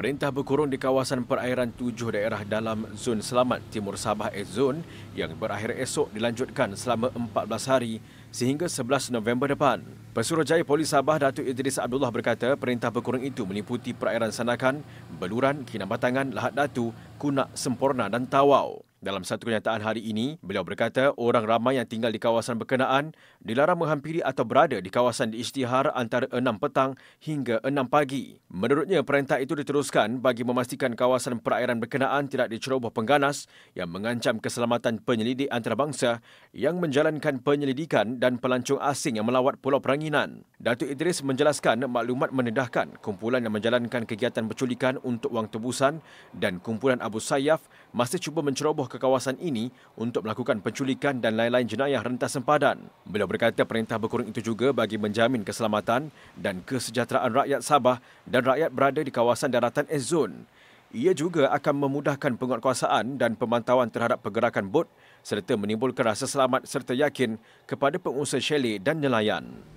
Perintah berkurung di kawasan perairan tujuh daerah dalam Zon Selamat Timur Sabah Zon yang berakhir esok dilanjutkan selama 14 hari sehingga 11 November depan. Pesuruhjaya Polis Sabah Datuk Idris Abdullah berkata perintah berkurung itu meliputi perairan Sanakan, Beluran, Kinabatangan, Lahat Datu, Kunak, Semporna dan Tawau. Dalam satu kenyataan hari ini, beliau berkata orang ramai yang tinggal di kawasan berkenaan dilarang menghampiri atau berada di kawasan di istihar antara 6 petang hingga 6 pagi. Menurutnya, perintah itu diteruskan bagi memastikan kawasan perairan berkenaan tidak diceroboh pengganas yang mengancam keselamatan penyelidik antarabangsa yang menjalankan penyelidikan dan pelancong asing yang melawat Pulau Peranginan. Datuk Idris menjelaskan maklumat menedahkan kumpulan yang menjalankan kegiatan penculikan untuk wang tebusan dan kumpulan Abu Sayyaf masih cuba menceroboh ke kawasan ini untuk melakukan penculikan dan lain-lain jenayah rentas sempadan. Beliau berkata perintah berkurung itu juga bagi menjamin keselamatan dan kesejahteraan rakyat Sabah dan rakyat berada di kawasan daratan S-Zone. Ia juga akan memudahkan penguatkuasaan dan pemantauan terhadap pergerakan bot serta menimbulkan rasa selamat serta yakin kepada pengusaha syele dan nelayan.